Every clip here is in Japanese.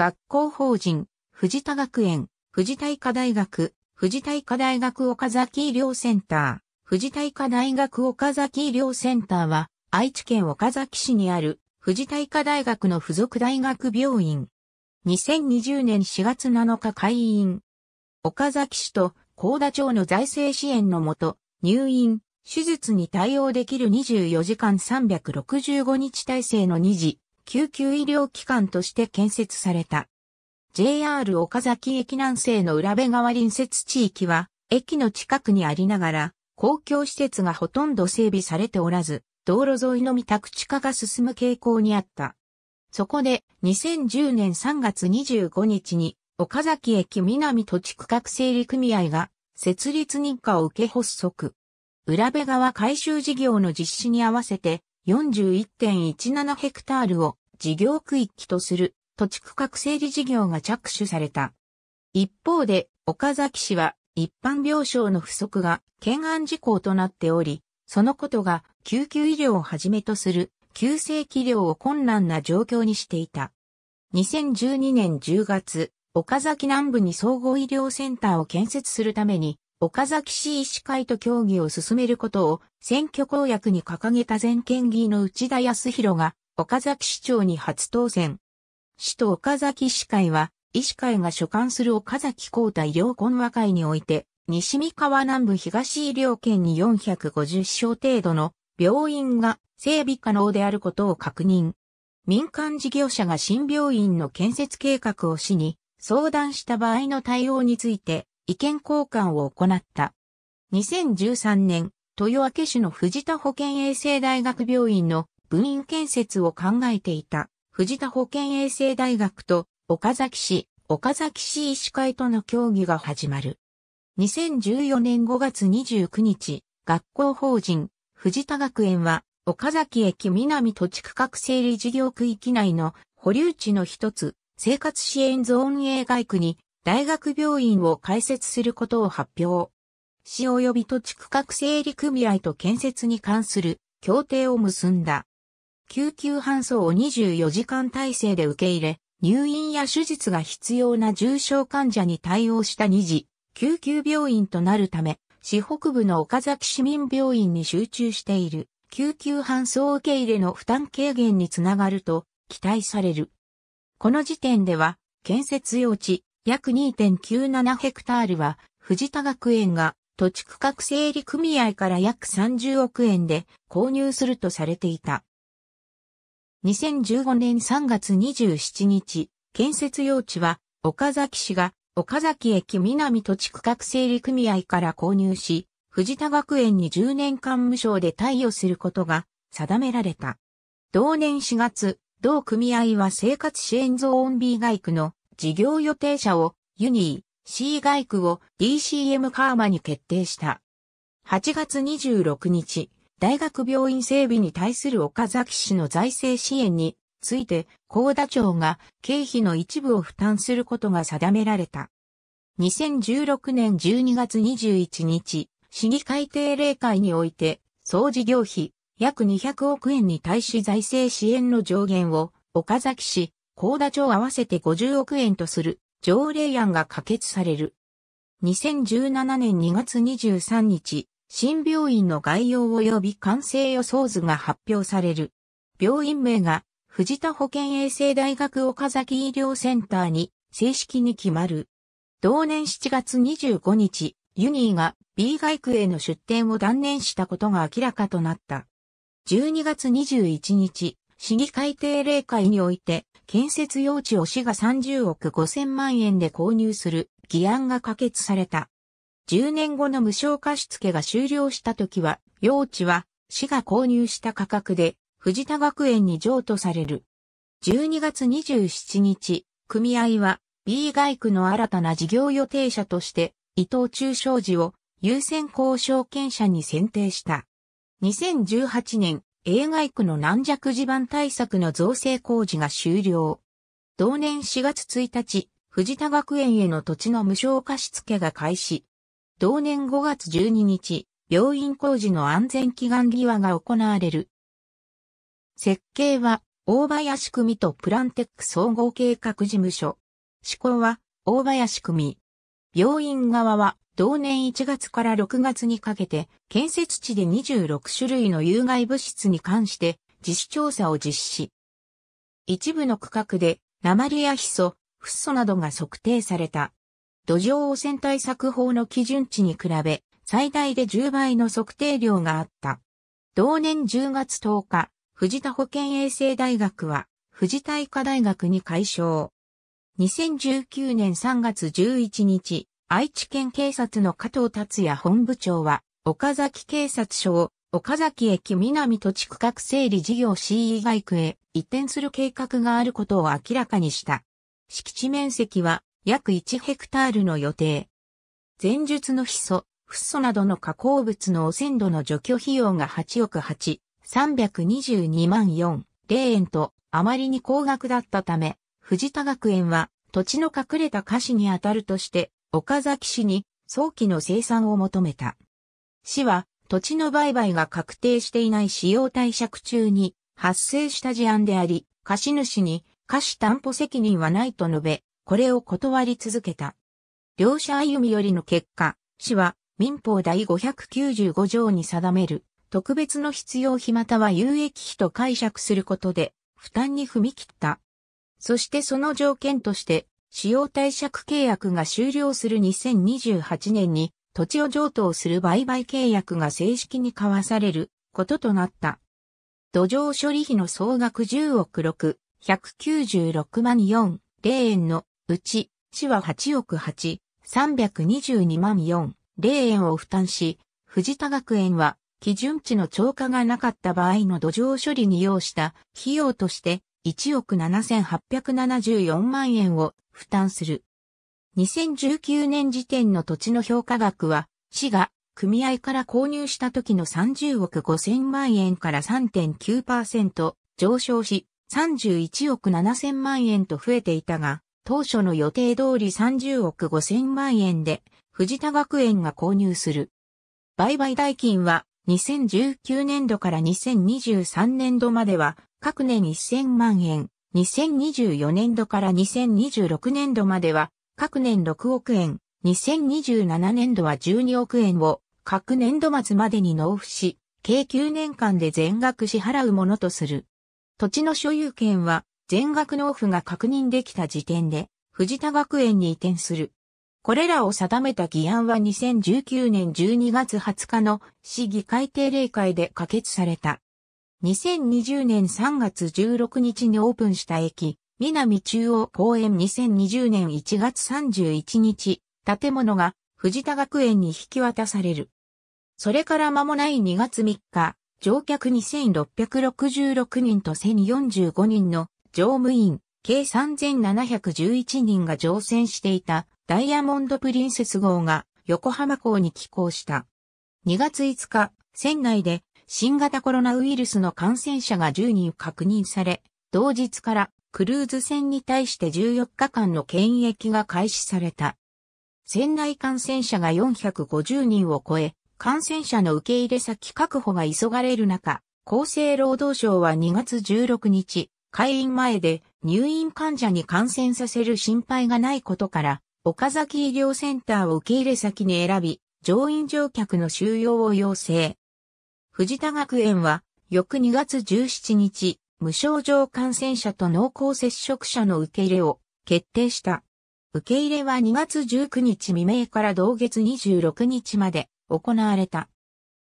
学校法人、藤田学園、藤田医科大学、藤田医科大学岡崎医療センター、藤田医科大学岡崎医療センターは、愛知県岡崎市にある、藤田医科大学の附属大学病院。2020年4月7日開院。岡崎市と高田町の財政支援のもと、入院、手術に対応できる24時間365日体制の2次、救急医療機関として建設された。JR 岡崎駅南西の浦部川隣接地域は、駅の近くにありながら、公共施設がほとんど整備されておらず、道路沿いのみ宅地化が進む傾向にあった。そこで、2010年3月25日に、岡崎駅南土地区画整理組合が、設立認可を受け発足。浦部川改修事業の実施に合わせて、41.17ヘクタールを事業区域とする土地区画整理事業が着手された。一方で、岡崎市は一般病床の不足が懸案事項となっており、そのことが救急医療をはじめとする急性気療を困難な状況にしていた。2012年10月、岡崎南部に総合医療センターを建設するために、岡崎市医師会と協議を進めることを選挙公約に掲げた全県議の内田康弘が岡崎市長に初当選。市と岡崎市会は、医師会が所管する岡崎高太医療懇和会において、西三河南部東医療圏に450床程度の病院が整備可能であることを確認。民間事業者が新病院の建設計画を市に相談した場合の対応について意見交換を行った。2013年、豊明市の藤田保健衛生大学病院の分院建設を考えていた藤田保健衛生大学と岡崎市、岡崎市医師会との協議が始まる。2014年5月29日、学校法人藤田学園は岡崎駅南土地区画整理事業区域内の保留地の一つ、生活支援ゾーン営外区に大学病院を開設することを発表。市及び土地区画整理組合と建設に関する協定を結んだ。救急搬送を24時間体制で受け入れ、入院や手術が必要な重症患者に対応した2次、救急病院となるため、市北部の岡崎市民病院に集中している、救急搬送受け入れの負担軽減につながると期待される。この時点では、建設用地約2.97ヘクタールは、藤田学園が土地区画整理組合から約30億円で購入するとされていた。2015年3月27日、建設用地は、岡崎市が、岡崎駅南土地区画整理組合から購入し、藤田学園に10年間無償で貸与することが定められた。同年4月、同組合は生活支援ゾーン B 外区の事業予定者をユニー C 外区を DCM カーマに決定した。8月26日、大学病院整備に対する岡崎市の財政支援について、高田町が経費の一部を負担することが定められた。2016年12月21日、市議会定例会において、総事業費約200億円に対し財政支援の上限を、岡崎市、高田町合わせて50億円とする条例案が可決される。2017年2月23日、新病院の概要及び完成予想図が発表される。病院名が藤田保健衛生大学岡崎医療センターに正式に決まる。同年7月25日、ユニーが B 外区への出店を断念したことが明らかとなった。12月21日、市議会定例会において、建設用地を市が30億5000万円で購入する議案が可決された。10年後の無償貸付が終了した時は、用地は市が購入した価格で藤田学園に譲渡される。12月27日、組合は B 外区の新たな事業予定者として伊藤忠商事を優先交渉権者に選定した。2018年、A 外区の軟弱地盤対策の造成工事が終了。同年4月1日、藤田学園への土地の無償貸付が開始。同年5月12日、病院工事の安全祈願際が行われる。設計は、大林組とプランテック総合計画事務所。施行は、大林組。病院側は、同年1月から6月にかけて、建設地で26種類の有害物質に関して、自主調査を実施。一部の区画で、鉛やヒ素、フッ素などが測定された。土壌汚染対策法の基準値に比べ、最大で10倍の測定量があった。同年10月10日、藤田保健衛生大学は、藤田医科大学に解消。2019年3月11日、愛知県警察の加藤達也本部長は、岡崎警察署を岡崎駅南土地区画整理事業 CE 外区へ移転する計画があることを明らかにした。敷地面積は約1ヘクタールの予定。前述のヒ素、フッ素などの加工物の汚染度の除去費用が8億8、322万4、0円とあまりに高額だったため、藤田学園は土地の隠れた菓子にあたるとして岡崎市に早期の生産を求めた。市は土地の売買が確定していない使用貸借中に発生した事案であり、貸主に貸し担保責任はないと述べ、これを断り続けた。両者歩みよりの結果、市は民法第595条に定める特別の必要費または有益費と解釈することで負担に踏み切った。そしてその条件として使用貸借契約が終了する2028年に土地を譲渡する売買契約が正式に交わされることとなった。土壌処理費の総額10億6、196万4、0円のうち、市は8億8、322万4、0円を負担し、藤田学園は、基準値の超過がなかった場合の土壌処理に要した費用として、1億7874万円を負担する。2019年時点の土地の評価額は、市が組合から購入した時の30億5000万円から3.9%上昇し、31億7000万円と増えていたが、当初の予定通り30億5千万円で、藤田学園が購入する。売買代金は、2019年度から2023年度までは、各年1000万円、2024年度から2026年度までは、各年6億円、2027年度は12億円を、各年度末までに納付し、計9年間で全額支払うものとする。土地の所有権は、全額納付が確認できた時点で、藤田学園に移転する。これらを定めた議案は2019年12月20日の市議会定例会で可決された。2020年3月16日にオープンした駅、南中央公園2020年1月31日、建物が藤田学園に引き渡される。それから間もない2月3日、乗客2666人と1045人の乗務員、計3711人が乗船していたダイヤモンドプリンセス号が横浜港に寄港した。2月5日、船内で新型コロナウイルスの感染者が10人確認され、同日からクルーズ船に対して14日間の検疫が開始された。船内感染者が450人を超え、感染者の受け入れ先確保が急がれる中、厚生労働省は2月16日、開院前で入院患者に感染させる心配がないことから、岡崎医療センターを受け入れ先に選び、乗員乗客の収容を要請。藤田学園は、翌2月17日、無症状感染者と濃厚接触者の受け入れを決定した。受け入れは2月19日未明から同月26日まで行われた。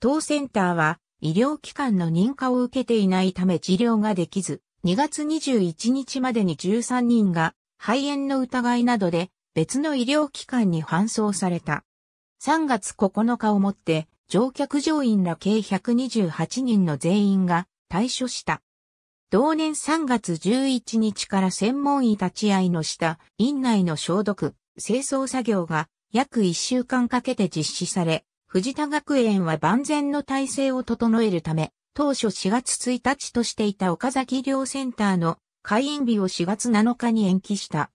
当センターは医療機関の認可を受けていないため治療ができず、2月21日までに13人が肺炎の疑いなどで別の医療機関に搬送された。3月9日をもって乗客乗員ら計128人の全員が退所した。同年3月11日から専門医立ち会いのした院内の消毒、清掃作業が約1週間かけて実施され、藤田学園は万全の体制を整えるため、当初4月1日としていた岡崎寮センターの開院日を4月7日に延期した。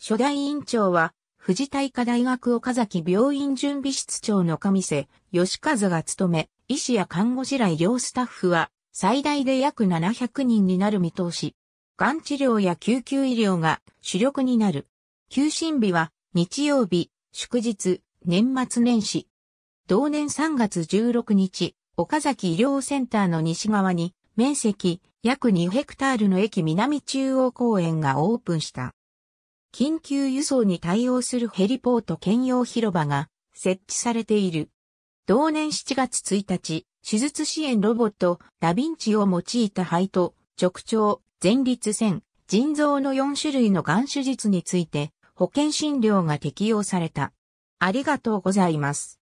初代院長は、富士大科大学岡崎病院準備室長の神瀬義和が務め、医師や看護師ら医療スタッフは、最大で約700人になる見通し。がん治療や救急医療が主力になる。休診日は、日曜日、祝日、年末年始。同年3月16日、岡崎医療センターの西側に、面積約2ヘクタールの駅南中央公園がオープンした。緊急輸送に対応するヘリポート兼用広場が設置されている。同年7月1日、手術支援ロボット、ダヴィンチを用いた肺と、直腸、前立腺、腎臓の4種類のがん手術について、保険診療が適用された。ありがとうございます。